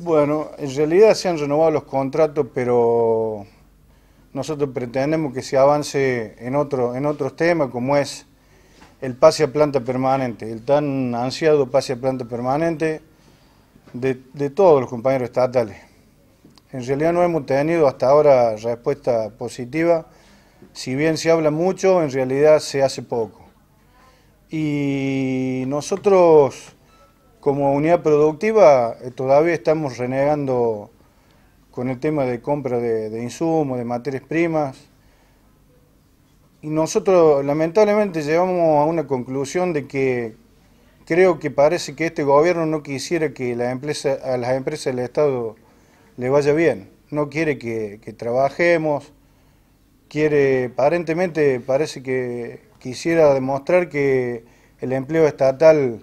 Bueno, en realidad se han renovado los contratos, pero nosotros pretendemos que se avance en, otro, en otros temas, como es el pase a planta permanente, el tan ansiado pase a planta permanente de, de todos los compañeros estatales. En realidad no hemos tenido hasta ahora respuesta positiva. Si bien se habla mucho, en realidad se hace poco. Y nosotros como unidad productiva eh, todavía estamos renegando con el tema de compra de, insumos, de materias primas. Y nosotros lamentablemente llegamos a una conclusión de que creo que parece que este gobierno no quisiera que la empresa, a las empresas del Estado le vaya bien. No quiere que, que trabajemos, quiere, aparentemente parece que quisiera demostrar que el empleo estatal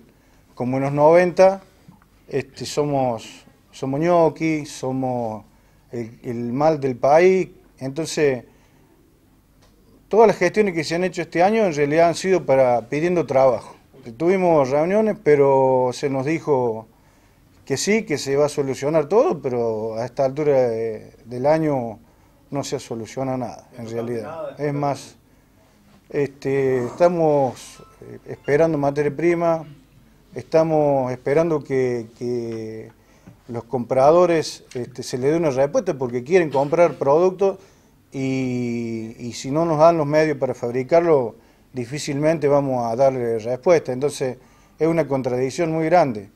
como en los 90, este, somos, somos ñoqui, somos el, mal del país. Entonces, todas las gestiones que se han hecho este año en realidad han sido para pidiendo trabajo. Tuvimos reuniones, pero se nos dijo que sí, que se va a solucionar todo, pero a esta altura del año no se soluciona nada, en realidad. Es más, este, estamos eh, esperando materia prima, estamos esperando que, los compradores este, se les dé una respuesta porque quieren comprar productos y, si no nos dan los medios para fabricarlo, difícilmente vamos a darle respuesta. Entonces es una contradicción muy grande.